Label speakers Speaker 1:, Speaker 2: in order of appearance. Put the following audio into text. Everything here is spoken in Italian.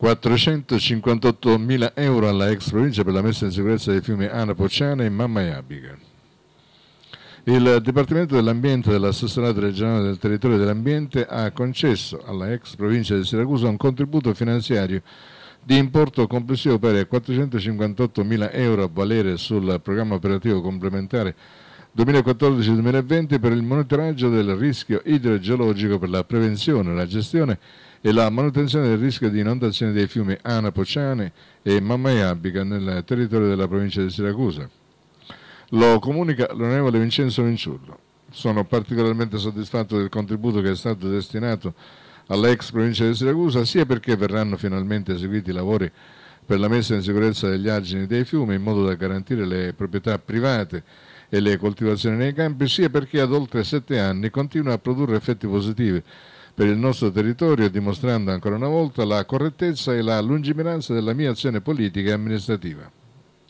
Speaker 1: 458.000 euro alla ex provincia per la messa in sicurezza dei fiumi Anapociana e Mamma e Il Dipartimento dell'Ambiente dell'Assessorato regionale del territorio dell'ambiente ha concesso alla ex provincia di Siracusa un contributo finanziario di importo complessivo pari a 458.000 euro a valere sul programma operativo complementare 2014-2020 per il monitoraggio del rischio idrogeologico per la prevenzione, la gestione e la manutenzione del rischio di inondazione dei fiumi Anapociane e Mammaiabica nel territorio della provincia di Siracusa. Lo comunica l'onorevole Vincenzo Vinciullo. Sono particolarmente soddisfatto del contributo che è stato destinato all'ex provincia di Siracusa, sia perché verranno finalmente eseguiti i lavori per la messa in sicurezza degli argini dei fiumi in modo da garantire le proprietà private e le coltivazioni nei campi, sia perché ad oltre sette anni continua a produrre effetti positivi per il nostro territorio, dimostrando ancora una volta la correttezza e la lungimiranza della mia azione politica e amministrativa.